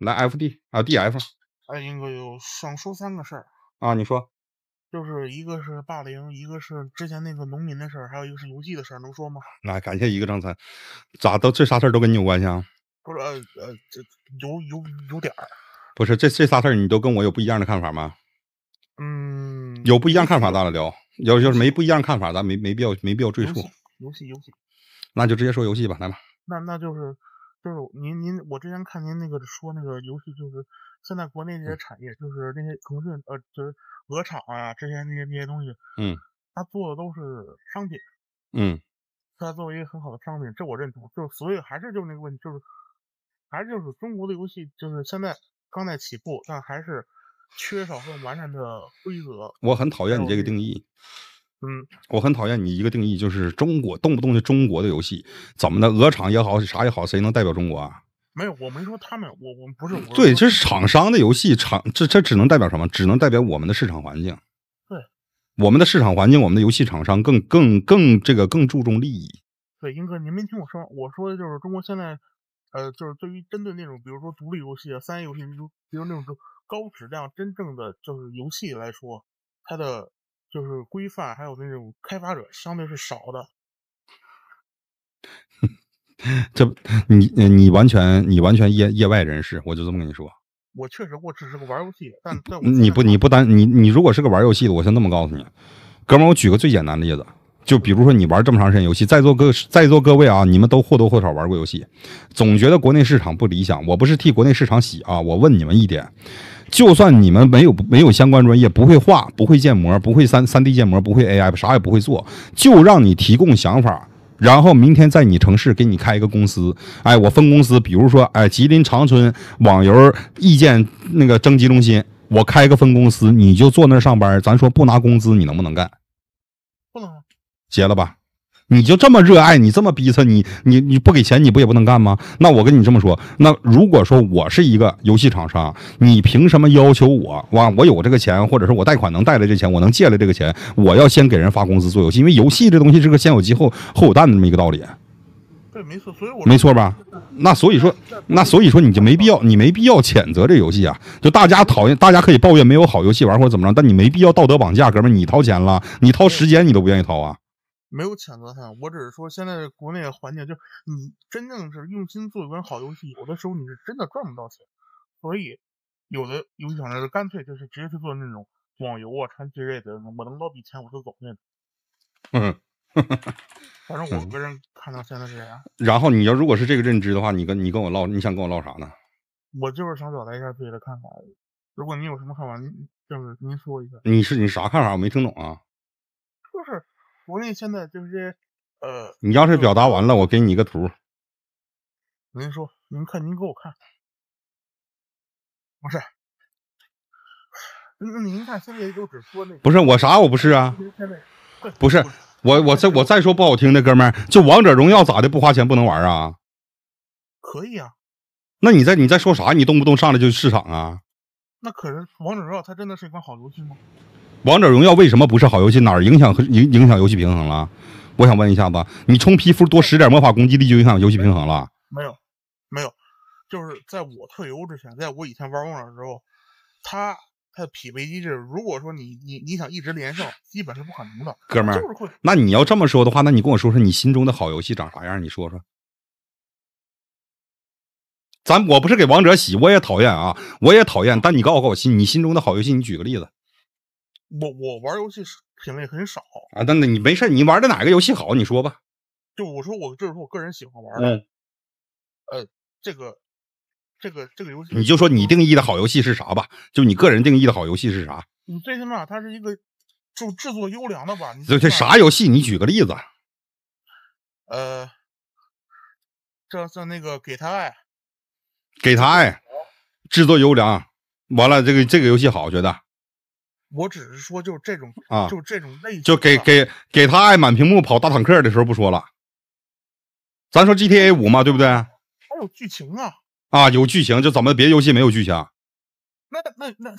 来，F D 啊，D F，哎，英哥有想说三个事儿啊，你说，就是一个是霸凌，一个是之前那个农民的事儿，还有一个是游戏的事儿，能说吗？来，感谢一个张三，咋都这仨事儿都跟你有关系啊？不是，呃，这有有有点儿，不是这这仨事儿你都跟我有不一样的看法吗？嗯，有不一样看法咱俩聊，要要是没不一样看法咱没没必要没必要赘述。游戏游戏，那就直接说游戏吧，来吧。那那就是。就是您您我之前看您那个说那个游戏就是现在国内这些产业就是那些腾讯呃就是鹅厂啊之前那些那些东西嗯他做的都是商品嗯他作为一个很好的商品这我认同就所以还是就那个问题就是还是就是中国的游戏就是现在刚在起步但还是缺少更完善的规则我很讨厌你这个定义。嗯，我很讨厌你一个定义，就是中国动不动就中国的游戏，怎么的，鹅厂也好，啥也好，谁能代表中国啊？没有，我没说他们，我我们不是。对，这是厂商的游戏厂，这这只能代表什么？只能代表我们的市场环境。对，我们的市场环境，我们的游戏厂商更更更这个更注重利益。对，英哥，您没听我说，我说的就是中国现在，呃，就是对于针对那种比如说独立游戏、啊、三 A 游戏，如比如那种高质量、真正的就是游戏来说，它的。就是规范，还有那种开发者相对是少的。这你你完全你完全业业外人士，我就这么跟你说。我确实我只是个玩游戏，但你不你不单你你如果是个玩游戏的，我先这么告诉你，哥们儿，我举个最简单的例子，就比如说你玩这么长时间游戏，在座各在座各位啊，你们都或多或少玩过游戏，总觉得国内市场不理想。我不是替国内市场洗啊，我问你们一点。就算你们没有没有相关专业，不会画，不会建模，不会三三 D 建模，不会 AI，啥也不会做，就让你提供想法，然后明天在你城市给你开一个公司，哎，我分公司，比如说，哎，吉林长春网游意见那个征集中心，我开一个分公司，你就坐那上班，咱说不拿工资，你能不能干？不能。结了吧。你就这么热爱你这么逼他你你你不给钱你不也不能干吗？那我跟你这么说，那如果说我是一个游戏厂商，你凭什么要求我？哇，我有这个钱，或者是我贷款能贷来这钱，我能借来这个钱，我要先给人发工资做游戏，因为游戏这东西是个先有鸡后后有蛋的这么一个道理。对，没错，所以没错吧？那所以说，那所以说你就没必要，你没必要谴责这游戏啊！就大家讨厌，大家可以抱怨没有好游戏玩或者怎么着，但你没必要道德绑架，哥们儿，你掏钱了，你掏时间你都不愿意掏啊？没有谴责他，我只是说现在国内的环境，就是你真正是用心做一款好游戏，有的时候你是真的赚不到钱，所以有的游戏厂商就干脆就是直接去做那种网游啊、传奇类的，我能捞笔钱我就走那种。嗯，反正我个人看到现在是这样。然后你要如果是这个认知的话，你跟你跟我唠，你想跟我唠啥呢？我就是想表达一下自己的看法。如果你有什么看法，就是您说一下。你是你啥看法？我没听懂啊。就是。我内现在就是，呃，你要是表达完了，我给你一个图。您说，您看，您给我看，不是，那您看，现在就只说那个，不是我啥我不是啊，不是我我再我再说不好听的，哥们儿，就王者荣耀咋的，不花钱不能玩啊？可以啊，那你在你在说啥？你动不动上来就市场啊？那可是王者荣耀，它真的是一款好游戏吗？王者荣耀为什么不是好游戏？哪儿影响和影影响游戏平衡了？我想问一下子，你充皮肤多使点魔法攻击力就影响游戏平衡了？没有，没有，就是在我退游之前，在我以前玩王者的时候，他的匹配机制，如果说你你你想一直连胜，基本是不可能的。哥们儿，那你要这么说的话，那你跟我说说你心中的好游戏长啥样？你说说。咱我不是给王者洗，我也讨厌啊，我也讨厌。但你告诉我，心你心中的好游戏，你举个例子。我我玩游戏品类很少啊，但你没事，你玩的哪个游戏好？你说吧。就我说，我就是说我个人喜欢玩的，呃，这个这个这个游戏，你就说你定义的好游戏是啥吧？就你个人定义的好游戏是啥？你最起码它是一个就制作优良的吧？对这啥游戏？你举个例子。呃，这是那个给他爱。给他爱，制作优良，完了这个这个游戏好，觉得。我只是说，就这种啊，就这种类型，就给给给他爱满屏幕跑大坦克的时候不说了，咱说 G T A 五嘛，对不对？还有剧情啊！啊，有剧情，就怎么别游戏没有剧情？那那那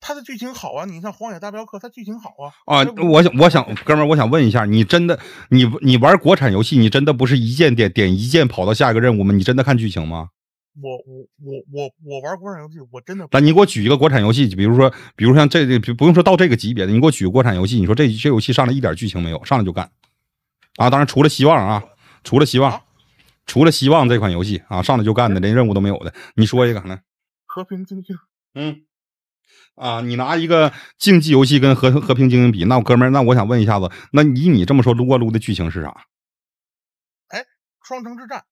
他的剧情好啊！你像《荒野大镖客》，他剧情好啊！啊，我想我想哥们儿，我想问一下，你真的你你玩国产游戏，你真的不是一键点点一键跑到下一个任务吗？你真的看剧情吗？我我我我我玩国产游戏，我真的。来，你给我举一个国产游戏，比如说，比如像这，这，不用说到这个级别的，你给我举个国产游戏。你说这这游戏上来一点剧情没有，上来就干啊！当然，除了希望啊，除了希望，除了希望这款游戏啊，上来就干的，连任务都没有的。你说一个来，呢？和平精英。嗯。啊，你拿一个竞技游戏跟和和平精英比，那哥们儿，那我想问一下子，那以你这么说，撸啊撸的剧情是啥？哎，双城之战。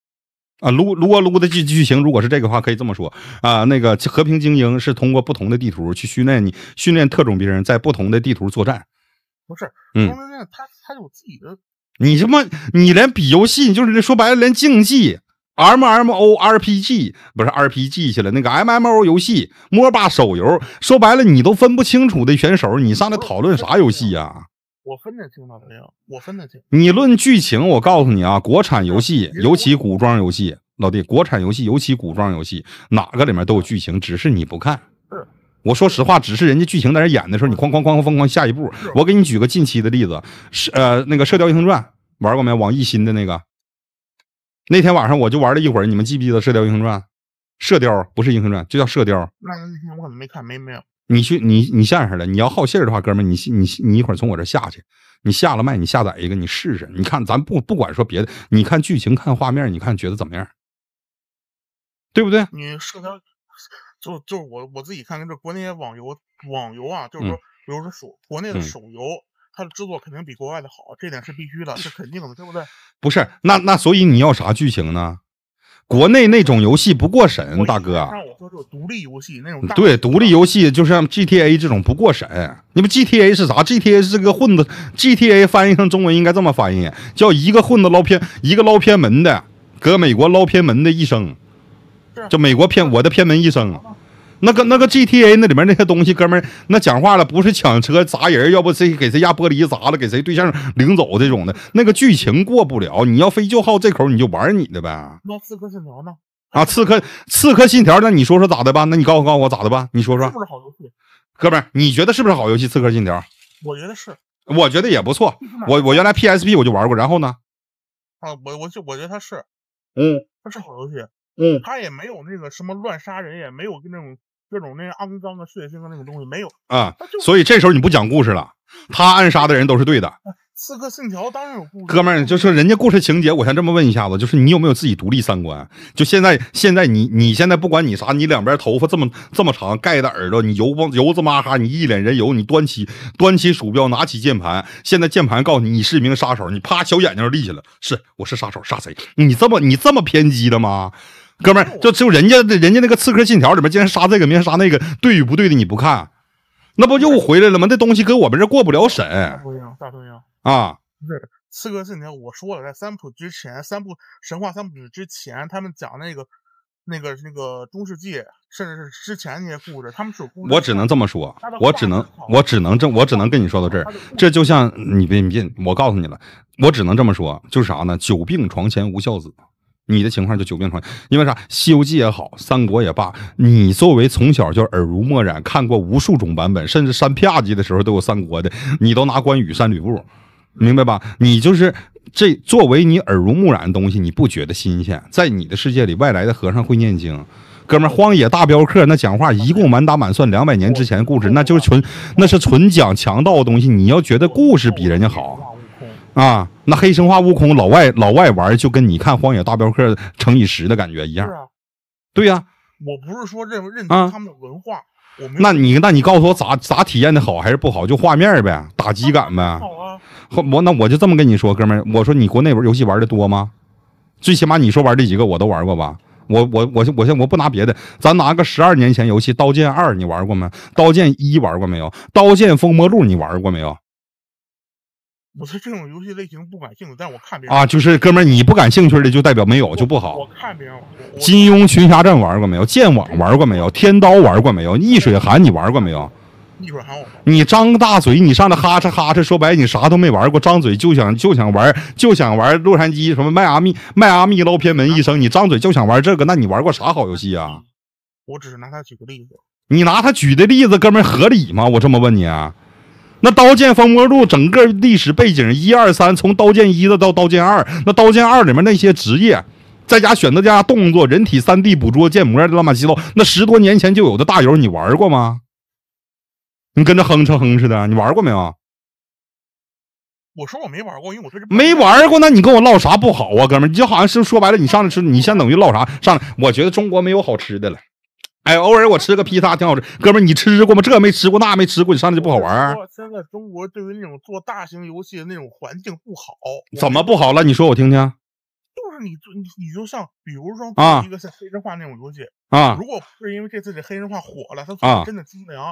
啊，撸撸啊撸的剧剧情如果是这个话，可以这么说啊。那个《和平精英》是通过不同的地图去训练你，训练特种兵在不同的地图作战。不是，嗯，他他有自己的。你什么？你连比游戏，就是说白了，连竞技 M M O R P G 不是 R P G 去了？那个 M M O 游戏，MOBA 手游，说白了，你都分不清楚的选手，你上来讨论啥游戏呀？我分得清，老朋友，我分得清。你论剧情，我告诉你啊，国产游戏，尤其古装游戏，老弟，国产游戏尤其古装游戏，哪个里面都有剧情，只是你不看。我说实话，只是人家剧情在那演的时候，你哐哐哐哐哐哐，下一步。我给你举个近期的例子，是呃那个《射雕英雄传》，玩过没？网易新的那个。那天晚上我就玩了一会儿，你们记不记得《射雕英雄传》？射雕不是英雄传，就叫射雕。那天我可能没看，没没有。你去，你你下下来，你要好信儿的话，哥们儿，你你你一会儿从我这下去，你下了麦，你下载一个，你试试，你看，咱不不管说别的，你看剧情、看画面，你看觉得怎么样，对不对？你社交就就是我我自己看，这国内网游网游啊，就是说，比如说手国内的手游，它的制作肯定比国外的好，这点是必须的，是肯定的，对不对？不是，那那所以你要啥剧情呢？国内那种游戏不过审，大哥。让我说说独立游戏那种。对，独立游戏就像 GTA 这种不过审。你们 GTA 是啥？GTA 是个混子。GTA 翻译成中文应该这么翻译，叫一个混子捞偏，一个捞偏门的，搁美国捞偏门的医生，就美国偏我的偏门医生。那个那个 GTA 那里面那些东西，哥们儿那讲话了，不是抢车砸人，要不谁给谁家玻璃砸了，给谁对象领走这种的，那个剧情过不了。你要非就好这口，你就玩你的呗。那刺客信条呢？啊，刺客刺客信条，那你说说咋的吧？那你告诉告诉我咋的吧？你说说。不是好游戏。哥们儿，你觉得是不是好游戏？刺客信条？我觉得是。我觉得也不错。我我原来 PSP 我就玩过，然后呢？啊，我我就我觉得他是，嗯，他是好游戏，嗯，他也没有那个什么乱杀人，也没有跟那种。各种那肮脏的血腥的那种东西没有啊，所以这时候你不讲故事了。他暗杀的人都是对的。《刺客信条》当然有故事。哥们儿，就是人家故事情节，我先这么问一下子，就是你有没有自己独立三观？就现在，现在你你现在不管你啥，你两边头发这么这么长，盖的耳朵，你油光油子嘛哈，你一脸人油，你端起端起鼠标，拿起键盘，现在键盘告诉你你是一名杀手，你啪小眼睛立起来，是我是杀手，杀谁？你这么你这么偏激的吗？哥们儿，就就人家的，人家那个《刺客信条》里面，竟然杀这个，明杀那个，对与不对的，你不看，那不又回来了吗？那东西搁我们这过不了审。大啊，不是《刺客信条》，我说了，在三浦之前，三部神话三部曲之前，他们讲那个、那个、那个中世纪，甚至是之前那些故事，他们是我只能这么说，我只能，我只能这，我只能跟你说到这儿。这就像你别，你别，我告诉你了，我只能这么说，就是啥呢？久病床前无孝子。你的情况就久病床，因为啥？《西游记》也好，《三国》也罢，你作为从小就耳濡目染，看过无数种版本，甚至删啪叽的时候都有《三国》的，你都拿关羽删吕布，明白吧？你就是这作为你耳濡目染的东西，你不觉得新鲜？在你的世界里，外来的和尚会念经，哥们儿，《荒野大镖客》那讲话一共满打满算两百年之前的故事，那就是纯，那是纯讲强盗的东西。你要觉得故事比人家好？啊，那黑神话悟空老外老外玩就跟你看荒野大镖客乘以十的感觉一样。啊，对呀，我不是说认认同他们的文化，我那……你那……你告诉我咋咋体验的好还是不好？就画面呗，打击感呗。好啊，我那我就这么跟你说，哥们儿，我说你国内玩游戏玩的多吗？最起码你说玩这几个我都玩过吧。我我我我先我不拿别的，咱拿个十二年前游戏《刀剑二》，你玩过吗？《刀剑一》玩过没有？《刀剑封魔录》你玩过没有？我说这种游戏类型不感兴趣，但我看别人啊，就是哥们儿，你不感兴趣的就代表没有，就不好。我看别人，金庸群侠传玩过没有？剑网玩过没有？天刀玩过没有？逆水寒你玩过没有？逆水寒我。你张个大嘴，你上那哈哧哈哧，说白你啥都没玩过，张嘴就想就想玩就想玩洛杉矶什么迈阿密，迈阿密捞偏门一生，你张嘴就想玩这个，那你玩过啥好游戏啊？我只是拿他举个例子。你拿他举的例子，哥们儿合理吗？我这么问你啊？那刀剑封魔录整个历史背景一二三，从刀剑一的到刀剑二，那刀剑二里面那些职业，再加选择加动作、人体三 D 捕捉建模的乱码七糟，那十多年前就有的大游，你玩过吗？你跟着哼哧哼哧的，你玩过没有？我说我没玩过，因为我这没玩过。那你跟我唠啥不好啊，哥们？你就好像是说白了，你上来吃，你先等于唠啥？上来，我觉得中国没有好吃的了。哎，偶尔我吃个披萨挺好吃。哥们，你吃过吗？这没吃过，那没吃过，你上来就不好玩儿。现在中国对于那种做大型游戏的那种环境不好，怎么不好了？你说我听听。就是你，你，你就像，比如说啊，一个像《黑神话》那种游戏啊，如果不是因为这次的黑神话》火了，它啊，真的清凉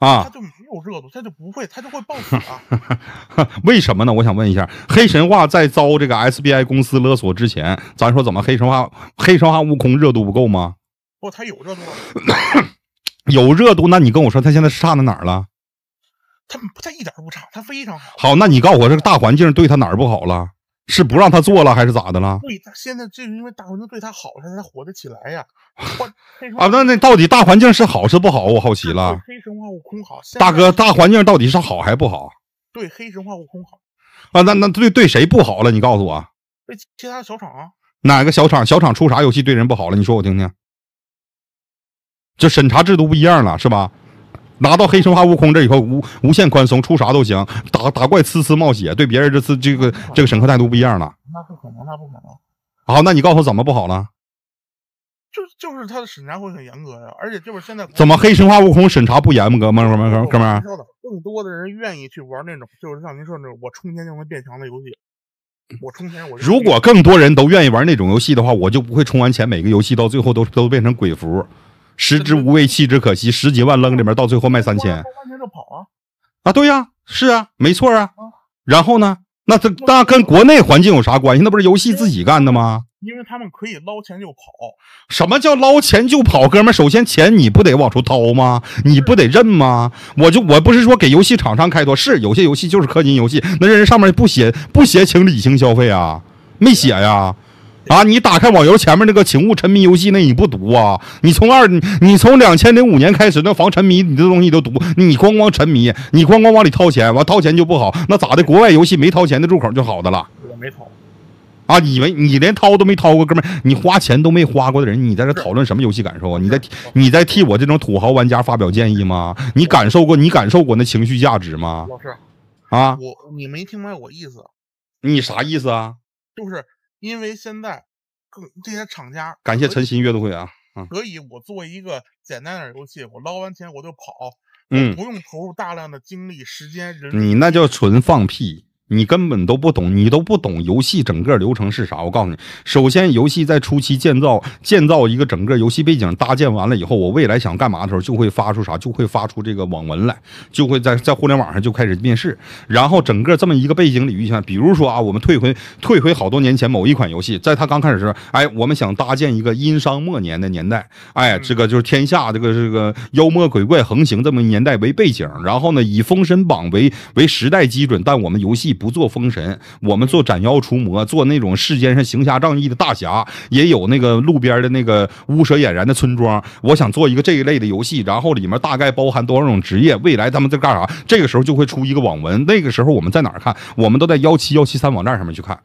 啊，它就没有热度，它就不会，它就会爆火。为什么呢？我想问一下，《黑神话》在遭这个 S B I 公司勒索之前，咱说怎么《黑神话》《黑神话：悟空》热度不够吗？不，他有热度，有热度，那你跟我说他现在差在哪儿了？他他一点都不差，他非常好。好，那你告诉我这个大环境对他哪儿不好了？是不让他做了，还是咋的了？对，他现在就是因为大环境对他好，他才火得起来呀。啊，那那到底大环境是好是不好？我好奇了。黑神话悟空好，大哥，大环境到底是好还不好？对，黑神话悟空好。啊，那那对对谁不好了？你告诉我。对其他小厂。哪个小厂？小厂出啥游戏对人不好了？你说我听听。就审查制度不一样了，是吧？拿到黑神话悟空这以后，无无限宽松，出啥都行，打打怪呲呲冒血，对别人这次这个这个审核态度不一样了。那不可能，那不可能。好，那你告诉我怎么不好了？就就是他的审查会很严格呀，而且就是现在怎么黑神话悟空审查不严吗，哥？哥们，哥们，哥们儿。更多的人愿意去玩那种，就是像您说那种，我充钱就能变强的游戏。我充钱，我如果更多人都愿意玩那种游戏的话，我就不会充完钱每个游戏到最后都都变成鬼服。食之无味，弃之可惜。十几万扔里面，到最后卖三千。三千就跑啊！啊，对呀，是啊，没错啊。然后呢？那这那跟国内环境有啥关系？那不是游戏自己干的吗？因为他们可以捞钱就跑。什么叫捞钱就跑，哥们？首先钱你不得往出掏吗？你不得认吗？我就我不是说给游戏厂商开脱，是有些游戏就是氪金游戏，那人上面不写不写，请理性消费啊，没写呀。啊！你打开网游前面那个请勿沉迷游戏，那你不读啊？你从二，你从两千零五年开始那防沉迷，你这东西都读，你光光沉迷，你光光往里掏钱，完掏钱就不好。那咋的？国外游戏没掏钱的入口就好的了。我没掏。啊，以为你连掏都没掏过，哥们，你花钱都没花过的人，你在这讨论什么游戏感受啊？你在你在替我这种土豪玩家发表建议吗？你感受过你感受过那情绪价值吗？老师，啊，我你没听明白我意思？你啥意思啊？就是。因为现在，更这些厂家，感谢陈鑫阅读会啊啊！可以，我做一个简单点游戏，我捞完钱我就跑，嗯，不用投入大量的精力、时间、人。你那叫纯放屁。你根本都不懂，你都不懂游戏整个流程是啥。我告诉你，首先游戏在初期建造建造一个整个游戏背景搭建完了以后，我未来想干嘛的时候就会发出啥，就会发出这个网文来，就会在在互联网上就开始面试。然后整个这么一个背景领域下，比如说啊，我们退回退回好多年前某一款游戏，在它刚开始时候，哎，我们想搭建一个殷商末年的年代，哎，这个就是天下这个这个妖魔鬼怪横行这么年代为背景，然后呢，以封神榜为为时代基准，但我们游戏。不做封神，我们做斩妖除魔，做那种世间上行侠仗义的大侠，也有那个路边的那个乌蛇俨然的村庄。我想做一个这一类的游戏，然后里面大概包含多少种职业？未来他们在干啥？这个时候就会出一个网文，那个时候我们在哪儿看？我们都在幺七幺七三网站上面去看。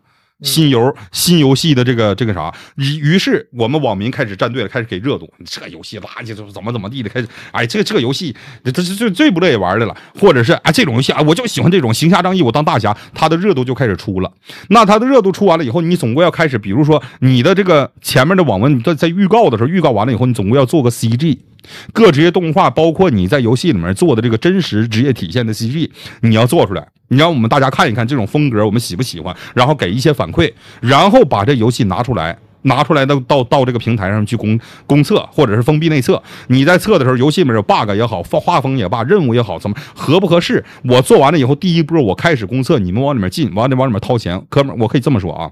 新游新游戏的这个这个啥，于于是我们网民开始站队了，开始给热度。这游戏垃圾，怎么怎么地的开始？哎，这个这个游戏，这这最最不乐意玩的了。或者是啊，这种游戏啊，我就喜欢这种行侠仗义，我当大侠。它的热度就开始出了。那它的热度出完了以后，你总归要开始，比如说你的这个前面的网文在在预告的时候，预告完了以后，你总归要做个 CG。各职业动画，包括你在游戏里面做的这个真实职业体现的 CG，你要做出来，你让我们大家看一看这种风格我们喜不喜欢，然后给一些反馈，然后把这游戏拿出来，拿出来到到到这个平台上去公公测或者是封闭内测。你在测的时候，游戏里面有 bug 也好，画画风也罢，任务也好，怎么合不合适？我做完了以后，第一波我开始公测，你们往里面进，完里往里面掏钱，哥们我可以这么说啊。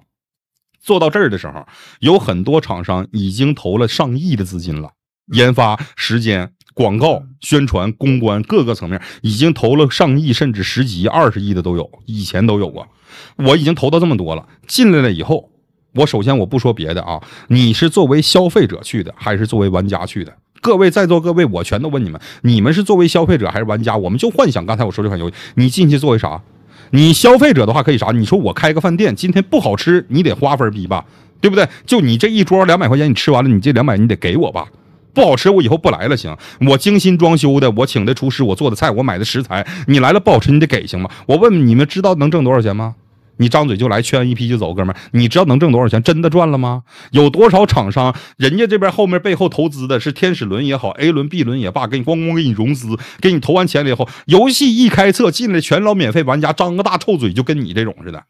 做到这儿的时候，有很多厂商已经投了上亿的资金了。研发时间、广告宣传、公关各个层面，已经投了上亿，甚至十几亿、二十亿的都有。以前都有过。我已经投到这么多了。进来了以后，我首先我不说别的啊，你是作为消费者去的，还是作为玩家去的？各位在座各位，我全都问你们：你们是作为消费者还是玩家？我们就幻想刚才我说这款游戏，你进去作为啥？你消费者的话可以啥？你说我开个饭店，今天不好吃，你得花分逼吧，对不对？就你这一桌两百块钱，你吃完了，你这两百你得给我吧。不好吃，我以后不来了，行？我精心装修的，我请的厨师，我做的菜，我买的食材，你来了不好吃，你得给行吗？我问你们，知道能挣多少钱吗？你张嘴就来，圈一批就走，哥们儿，你知道能挣多少钱？真的赚了吗？有多少厂商，人家这边后面背后投资的是天使轮也好，A 轮、B 轮也罢，给你咣咣给你融资，给你投完钱了以后，游戏一开测进来全老免费玩家，张个大臭嘴就跟你这种似的。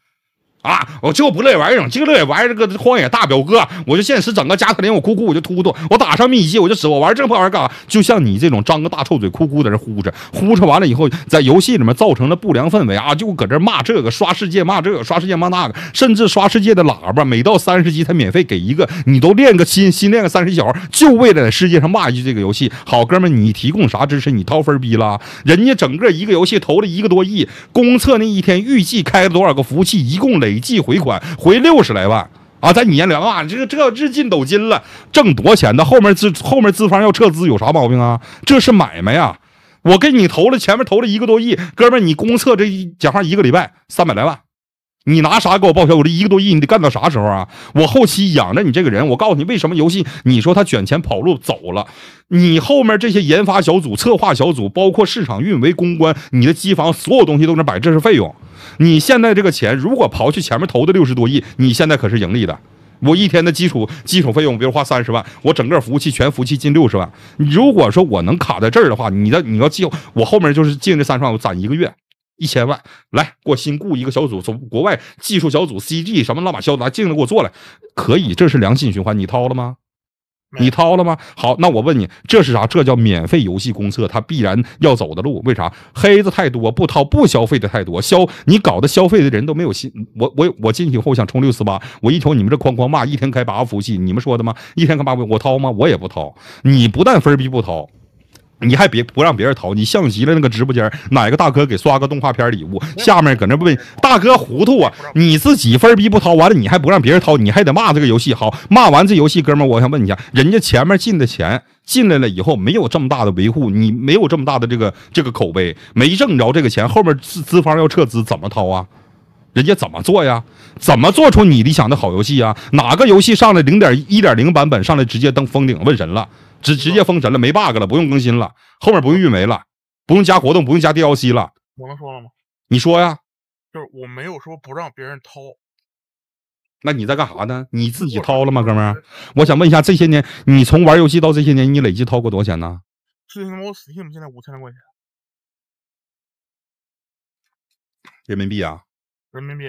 啊！我就不乐意玩这种，就乐意玩这个荒野大表哥。我就现实整个加特林，我哭哭我就突突，我打上秘籍我就死。我玩这破玩意干啥？就像你这种张个大臭嘴，哭哭在这呼哧呼哧完了以后，在游戏里面造成了不良氛围啊！就搁这骂这个刷世界，骂这个刷世界，骂那个，甚至刷世界的喇叭，每到三十级他免费给一个，你都练个新新练个三十级小孩，就为了在世界上骂一句这个游戏。好哥们，你提供啥支持？你掏分逼了？人家整个一个游戏投了一个多亿，公测那一天预计开了多少个服务器？一共累。累计回款回六十来万啊，在你眼里啊，你这个这日进斗金了，挣多钱的？后面资后面资方要撤资，有啥毛病啊？这是买卖呀！我给你投了，前面投了一个多亿，哥们儿，你公测这一讲话一个礼拜三百来万。你拿啥给我报销？我这一个多亿，你得干到啥时候啊？我后期养着你这个人，我告诉你，为什么游戏？你说他卷钱跑路走了，你后面这些研发小组、策划小组，包括市场、运维、公关，你的机房所有东西都能摆，这是费用。你现在这个钱，如果刨去前面投的六十多亿，你现在可是盈利的。我一天的基础基础费用，比如花三十万，我整个服务器全服务器进六十万。如果说我能卡在这儿的话，你的你要记，我后面就是进这三十万，我攒一个月。一千万，来给我新雇一个小组，从国外技术小组 CG 什么乱码消拿镜子给我做了，可以，这是良性循环，你掏了吗？你掏了吗？好，那我问你，这是啥？这叫免费游戏公测，它必然要走的路，为啥？黑子太多，不掏不消费的太多，消你搞的消费的人都没有心，我我我进去以后想充六四八，我一瞅你们这哐哐骂，一天开八个服务器，你们说的吗？一天开八个，我掏吗？我也不掏，你不但分币不掏。你还别不让别人掏，你像极了那个直播间哪个大哥给刷个动画片礼物，下面搁那问大哥糊涂啊！你自己分逼不掏，完了你还不让别人掏，你还得骂这个游戏。好，骂完这游戏，哥们，我想问一下，人家前面进的钱进来了以后，没有这么大的维护，你没有这么大的这个这个口碑，没挣着这个钱，后面资资方要撤资，怎么掏啊？人家怎么做呀？怎么做出你理想的好游戏啊？哪个游戏上来零点一点零版本上来直接登封顶？问神了。直直接封神了，没 bug 了，不用更新了，后面不用运维了，不用加活动，不用加 DLC 了。我能说了吗？你说呀，就是我没有说不让别人掏。那你在干啥呢？你自己掏了吗，哥们儿？我想问一下，这些年你从玩游戏到这些年，你累计掏过多少钱呢？最起码我私信，现在五千来块钱，人民币啊。人民币，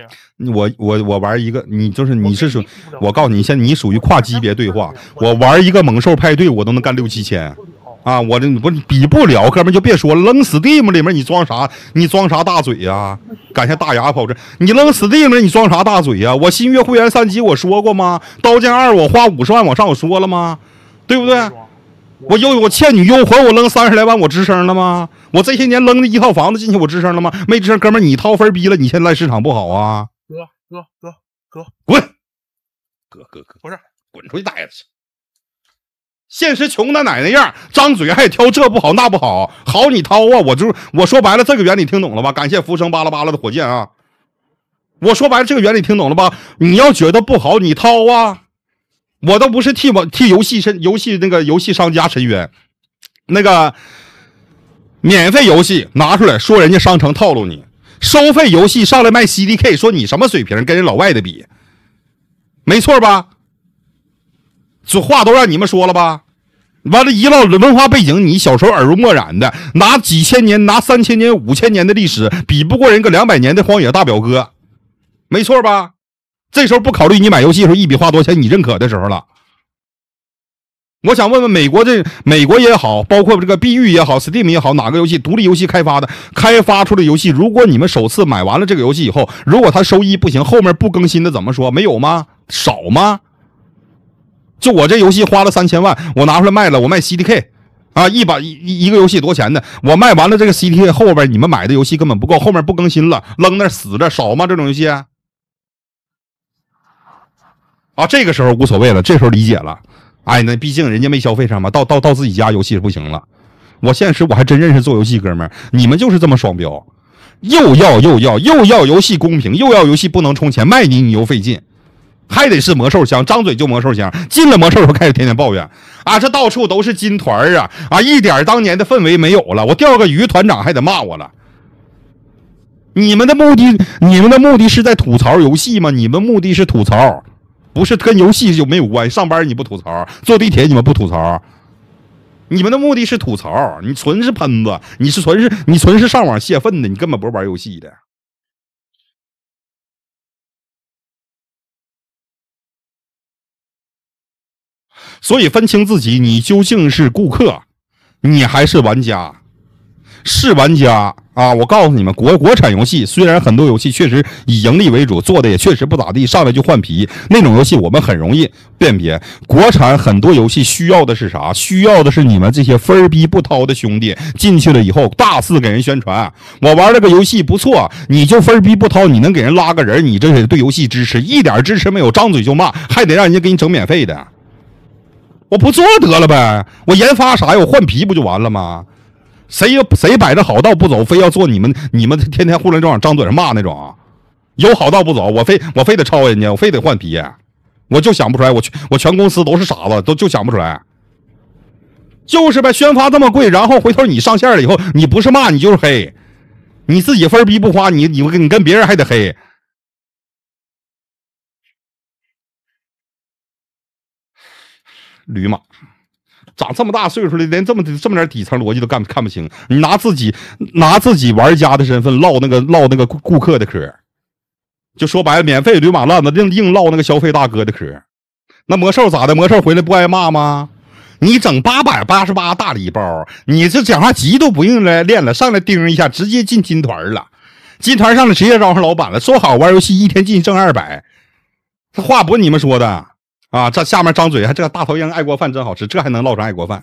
我我我玩一个，你就是你是属，我告诉你，现你属于跨级别对话。我玩一个猛兽派对，我都能干六七千啊！我这不比不了，哥们就别说扔 Steam 里面你装啥，你装啥大嘴呀？感谢大牙跑这，你扔 Steam 里面你装啥大嘴呀？我新月会员三级，我说过吗？刀剑二我花五十万往上，我说了吗？对不对？我又我倩女幽魂，我扔三十来万，我吱声了吗？我这些年扔的一套房子进去，我吱声了吗？没吱声，哥们儿，你掏分逼了，你现在市场不好啊！哥哥哥哥滚，哥哥不是滚出去呆着去，现实穷的奶奶样，张嘴还挑这不好那不好，好你掏啊！我就我说白了，这个原理听懂了吧？感谢浮生巴拉巴拉的火箭啊！我说白了，这个原理听懂了吧？你要觉得不好，你掏啊！我都不是替我替游戏沉游戏那个游戏商家沉冤，那个。免费游戏拿出来说人家商城套路你，收费游戏上来卖 CDK，说你什么水平跟人老外的比，没错吧？这话都让你们说了吧？完了，一唠文化背景，你小时候耳濡目染的，拿几千年、拿三千年、五千年的历史比不过人个两百年的荒野大表哥，没错吧？这时候不考虑你买游戏时候一笔花多少钱，你认可的时候了。我想问问美国这美国也好，包括这个碧玉也好，Steam 也好，哪个游戏独立游戏开发的，开发出的游戏，如果你们首次买完了这个游戏以后，如果它收益不行，后面不更新的怎么说？没有吗？少吗？就我这游戏花了三千万，我拿出来卖了，我卖 CDK，啊，一把一一个游戏多少钱的？我卖完了这个 CDK 后边，你们买的游戏根本不够，后面不更新了，扔那死着少吗？这种游戏？啊，这个时候无所谓了，这时候理解了。哎，那毕竟人家没消费上嘛，到到到自己家游戏不行了。我现实我还真认识做游戏哥们儿，你们就是这么双标，又要又要又要游戏公平，又要游戏不能充钱卖你，你又费劲，还得是魔兽箱，张嘴就魔兽箱。进了魔兽就开始天天抱怨，啊这到处都是金团儿啊啊，一点当年的氛围没有了。我钓个鱼团长还得骂我了。你们的目的，你们的目的是在吐槽游戏吗？你们目的是吐槽。不是跟游戏就没有关系？上班你不吐槽，坐地铁你们不吐槽，你们的目的是吐槽，你纯是喷子，你是纯是，你纯是上网泄愤的，你根本不是玩游戏的。所以分清自己，你究竟是顾客，你还是玩家？是玩家。啊，我告诉你们，国国产游戏虽然很多游戏确实以盈利为主，做的也确实不咋地，上来就换皮那种游戏，我们很容易辨别。国产很多游戏需要的是啥？需要的是你们这些分逼不掏的兄弟进去了以后，大肆给人宣传。我玩了个游戏不错，你就分逼不掏，你能给人拉个人，你这是对游戏支持一点支持没有，张嘴就骂，还得让人家给你整免费的。我不做得了呗，我研发啥呀？我换皮不就完了吗？谁要谁摆着好道不走，非要做你们你们天天互联网张嘴骂那种，有好道不走，我非我非得抄人家，我非得换皮，我就想不出来，我全我全公司都是傻子，都就想不出来，就是呗，宣发这么贵，然后回头你上线了以后，你不是骂你就是黑，你自己分逼不花，你你你跟别人还得黑，驴马。长这么大岁数了，连这么这么点底层逻辑都干看不清。你拿自己拿自己玩家的身份唠那个唠那个顾客的嗑，就说白了，免费驴马烂子硬硬唠那个消费大哥的嗑。那魔兽咋的？魔兽回来不挨骂吗？你整八百八十八大礼包，你这讲话急都不用来练了，上来叮一下，直接进金团了。金团上来直接招上老板了，说好玩游戏一天进挣二百，这话不是你们说的。啊，这下面张嘴还这个大头鹰爱国饭真好吃，这还能烙上爱国饭。